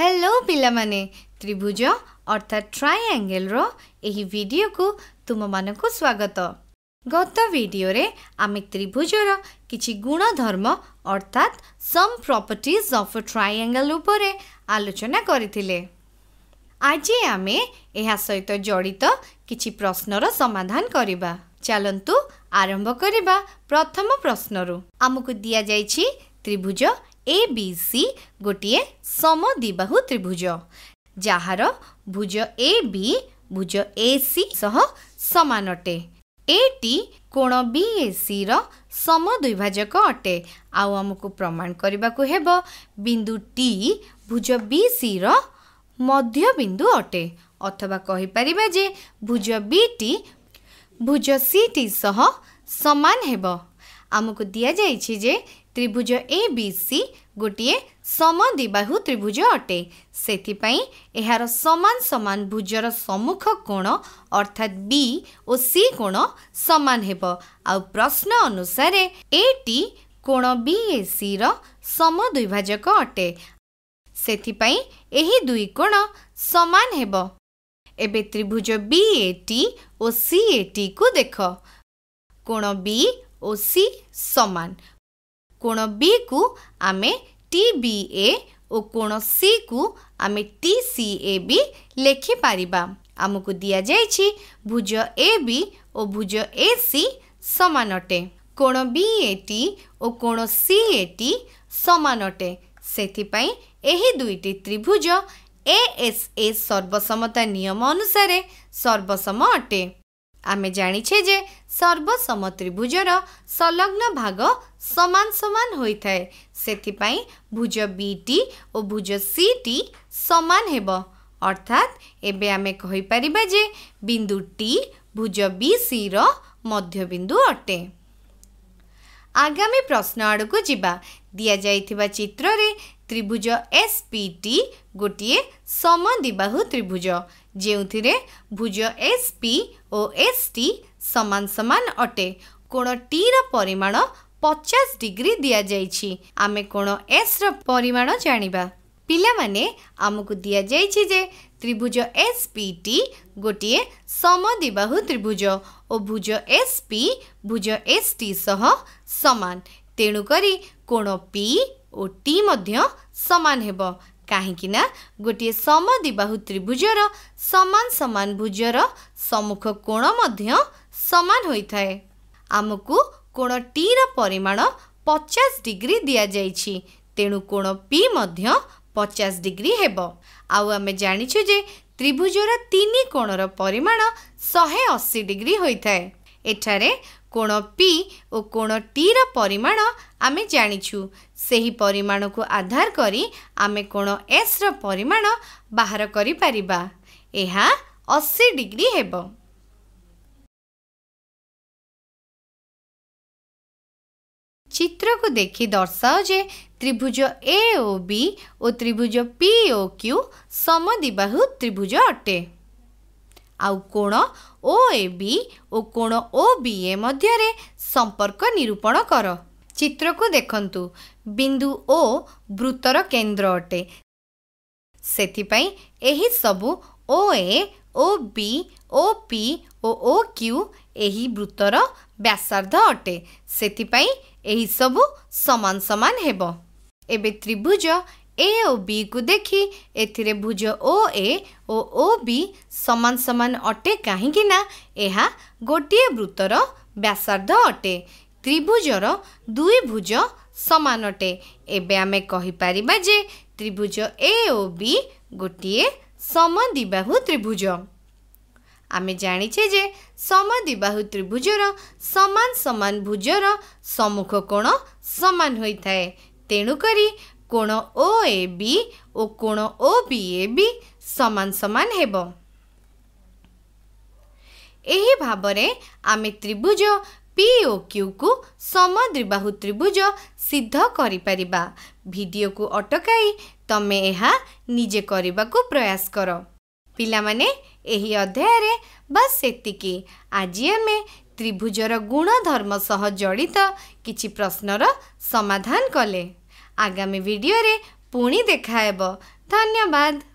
hello ପିଲାମାନେ ତ୍ରିଭୁଜ ଅର୍ଥାତ୍ try ଆଙ୍ଗେଲର ଏହି ଭିଡ଼ିଓକୁ ତୁମମାନଙ୍କୁ ସ୍ୱାଗତ ଗତ ଭିଡ଼ିଓରେ ଆମେ ତ୍ରିଭୁଜର କିଛି ଗୁଣଧର୍ମ ଅର୍ଥାତ୍ some properties of triangle ଉପରେ ଆଲୋଚନା କରିଥିଲେ ଆଜି ଆମେ ଏହା ସହିତ ଜଡ଼ିତ କିଛି ପ୍ରଶ୍ନର ସମାଧାନ କରିବା ଚାଲନ୍ତୁ ଆରମ୍ଭ କରିବା ପ୍ରଥମ ପ୍ରଶ୍ନରୁ ଆମକୁ ଦିଆଯାଇଛି ତ୍ରିଭୁଜ ଏ ବି ସି ଗୋଟିଏ ସମଦ୍ୱିବାହୁ ତ୍ରିଭୁଜ ଯାହାର ଭୁଜ ଏ ବି ଭୁଜ ଏ ସି ସହ ସମାନ ଅଟେ ଏଟି କୋଣ ବି ଏ ସିର ସମଦ୍ୱିଭାଜକ ଅଟେ ଆଉ ଆମକୁ ପ୍ରମାଣ କରିବାକୁ ହେବ ବିନ୍ଦୁ ଟି ଭୁଜ ବି ସିର ମଧ୍ୟବିନ୍ଦୁ ଅଟେ ଅଥବା କହିପାରିବା ଯେ ଭୁଜ ବିଟି ଭୁଜ ସି ଟି ସହ ସମାନ ହେବ ଆମକୁ ଦିଆଯାଇଛି ଯେ ତ୍ରିଭୁଜ ଏ ବି ସି ଗୋଟିଏ ସମଦିବାହୁ ତ୍ରିଭୁଜ ଅଟେ ସେଥିପାଇଁ ଏହାର ସମାନ ସମାନ ଭୁଜର ସମ୍ମୁଖ କୋଣ ଅର୍ଥାତ୍ ବି ଓ ସି କୋଣ ସମାନ ହେବ ଆଉ ପ୍ରଶ୍ନ ଅନୁସାରେ ଏ ଟି କୋଣ ବି ଏ ସିର ସମଦ୍ୱିଭାଜକ ଅଟେ ସେଥିପାଇଁ ଏହି ଦୁଇ କୋଣ ସମାନ ହେବ ଏବେ ତ୍ରିଭୁଜ ବି ଏ ଟି ଓ ସି ଏ ଟିକୁ ଦେଖ କୋଣ ବି ଓ ସି ସମାନ କୋଣ ବିକୁ ଆମେ ଟି ବି ଏ ଓ କୋଣ ସିକୁ ଆମେ ଟି ସି ଏ ବି ଲେଖିପାରିବା ଆମକୁ ଦିଆଯାଇଛି ଭୁଜ ଏ ବି ଓ ଭୁଜ ଏ ସି ସମାନ ଅଟେ କୋଣ ବି ଏ ଟି ଓ କୋଣ ସି ଏ ଟି ସମାନ ଅଟେ ସେଥିପାଇଁ ଏହି ଦୁଇଟି ତ୍ରିଭୁଜ এএসএ সর্বসমতা নিয়ম অনুসারে সর্বসম অটে ଆମେ ଜାଣିଛେ ଯେ ସର୍ବସମ ତ୍ରିଭୁଜର ସଂଲଗ୍ନ ଭାଗ ସମାନ ସମାନ ହୋଇଥାଏ ସେଥିପାଇଁ ଭୁଜ ବିଟି ଓ ଭୁଜ ସିଟି ସମାନ ହେବ ଅର୍ଥାତ୍ ଏବେ ଆମେ କହିପାରିବା ଯେ ବିନ୍ଦୁ ଟି ଭୁଜ ବି ସିର ମଧ୍ୟବିନ୍ଦୁ ଅଟେ ଆଗାମୀ ପ୍ରଶ୍ନ ଆଡ଼କୁ ଯିବା ଦିଆଯାଇଥିବା ଚିତ୍ରରେ ତ୍ରିଭୁଜ ଏସ୍ ପି ଟି ଗୋଟିଏ ସମଦିବାହୁ ତ୍ରିଭୁଜ ଯେଉଁଥିରେ ଭୁଜ ଏସ୍ ପି ଓ ଏସ୍ ଟି ସମାନ ସମାନ ଅଟେ କୋଣ ଟିର ପରିମାଣ ପଚାଶ ଡିଗ୍ରୀ ଦିଆଯାଇଛି ଆମେ କୋଣ ଏସ୍ର ପରିମାଣ ଜାଣିବା ପିଲାମାନେ ଆମକୁ ଦିଆଯାଇଛି ଯେ ତ୍ରିଭୁଜ ଏସ୍ ପି ଟି ଗୋଟିଏ ସମଦିବାହୁ ତ୍ରିଭୁଜ ଓ ଭୁଜ ଏସ୍ ପି ଭୁଜ ଏସ୍ ଟି ସହ ସମାନ ତେଣୁକରି କୋଣ ପି ଓ ଟି ମଧ୍ୟ ସମାନ ହେବ କାହିଁକିନା ଗୋଟିଏ ସମଦିବାହୁ ତ୍ରିଭୁଜର ସମାନ ସମାନ ଭୁଜର ସମ୍ମୁଖ କୋଣ ମଧ୍ୟ ସମାନ ହୋଇଥାଏ ଆମକୁ କୋଣ ଟିର ପରିମାଣ ପଚାଶ ଡିଗ୍ରୀ ଦିଆଯାଇଛି ତେଣୁ କୋଣ ପି ମଧ୍ୟ ପଚାଶ ଡିଗ୍ରୀ ହେବ ଆଉ ଆମେ ଜାଣିଛୁ ଯେ ତ୍ରିଭୁଜର ତିନି କୋଣର ପରିମାଣ ଶହେ ଅଶୀ ଡିଗ୍ରୀ ହୋଇଥାଏ ଏଠାରେ କୋଣ ପି ଓ କୋଣ ଟିର ପରିମାଣ ଆମେ ଜାଣିଛୁ ସେହି ପରିମାଣକୁ ଆଧାର କରି ଆମେ କୋଣ ଏସ୍ର ପରିମାଣ ବାହାର କରିପାରିବା ଏହା ଅଶୀ ଡିଗ୍ରୀ ହେବ ଚିତ୍ରକୁ ଦେଖି ଦର୍ଶାଅ ଯେ ତ୍ରିଭୁଜ ଏ ଓ ବି ଓ ତ୍ରିଭୁଜ ପି ଓ କ୍ୟୁ ସମଦିବାହୁ ତ୍ରିଭୁଜ ଅଟେ ଆଉ କୋଣ ଓ ଏ ବି ଓ କୋଣ ଓ ବି ଏ ମଧ୍ୟରେ ସମ୍ପର୍କ ନିରୂପଣ କର ଚିତ୍ରକୁ ଦେଖନ୍ତୁ ବିନ୍ଦୁ ଓ ବୃତ୍ତର କେନ୍ଦ୍ର ଅଟେ ସେଥିପାଇଁ ଏହିସବୁ ଓ ଏ ଓ ବି ଓ ପି ଓ ଓ କ୍ୟୁ ଏହି ବୃତ୍ତର ବ୍ୟାସାର୍ଦ୍ଧ ଅଟେ ସେଥିପାଇଁ ଏହିସବୁ ସମାନ ସମାନ ହେବ ଏବେ ତ୍ରିଭୁଜ ଏ ଓ ବି କୁ ଦେଖି ଏଥିରେ ଭୁଜ ଓ ଏ ଓ ଓ ବି ସମାନ ସମାନ ଅଟେ କାହିଁକି ନା ଏହା ଗୋଟିଏ ବୃତ୍ତର ବ୍ୟାସାର୍ଦ୍ଧ ଅଟେ ତ୍ରିଭୁଜର ଦୁଇ ଭୁଜ ସମାନ ଅଟେ ଏବେ ଆମେ କହିପାରିବା ଯେ ତ୍ରିଭୁଜ ଏ ଓ ବି ଗୋଟିଏ ସମଦିବାହୁ ତ୍ରିଭୁଜ ଆମେ ଜାଣିଛେ ଯେ ସମଦିବାହୁ ତ୍ରିଭୁଜର ସମାନ ସମାନ ଭୁଜର ସମ୍ମୁଖ କୋଣ ସମାନ ହୋଇଥାଏ ତେଣୁକରି କୋଣ ଓ ଏ ବି ଓ କୋଣ ଓ ବି ଏ ବି ସମାନ ସମାନ ହେବ ଏହି ଭାବରେ ଆମେ ତ୍ରିଭୁଜ ପି ଓ କ୍ୟୁକୁ ସମଦ୍ରିବାହୁ ତ୍ରିଭୁଜ ସିଦ୍ଧ କରିପାରିବା ଭିଡ଼ିଓକୁ ଅଟକାଇ ତମେ ଏହା ନିଜେ କରିବାକୁ ପ୍ରୟାସ କର ପିଲାମାନେ ଏହି ଅଧ୍ୟାୟରେ ବାସ୍ ସେତିକି ଆଜି ଆମେ ତ୍ରିଭୁଜର ଗୁଣଧର୍ମ ସହ ଜଡ଼ିତ କିଛି ପ୍ରଶ୍ନର ସମାଧାନ କଲେ ଆଗାମୀ ଭିଡ଼ିଓରେ ପୁଣି ଦେଖାହେବ ଧନ୍ୟବାଦ